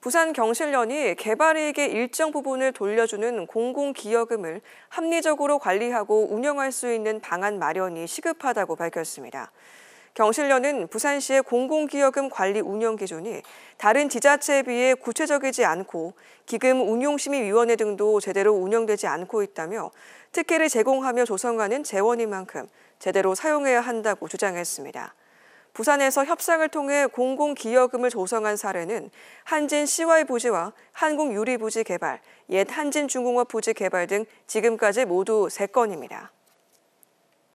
부산 경실련이 개발이익의 일정 부분을 돌려주는 공공기여금을 합리적으로 관리하고 운영할 수 있는 방안 마련이 시급하다고 밝혔습니다. 경실련은 부산시의 공공기여금 관리 운영 기준이 다른 지자체에 비해 구체적이지 않고 기금 운용심의위원회 등도 제대로 운영되지 않고 있다며 특혜를 제공하며 조성하는 재원인 만큼 제대로 사용해야 한다고 주장했습니다. 부산에서 협상을 통해 공공기여금을 조성한 사례는 한진 CY 부지와 한국유리 부지 개발, 옛 한진중공업 부지 개발 등 지금까지 모두 3건입니다.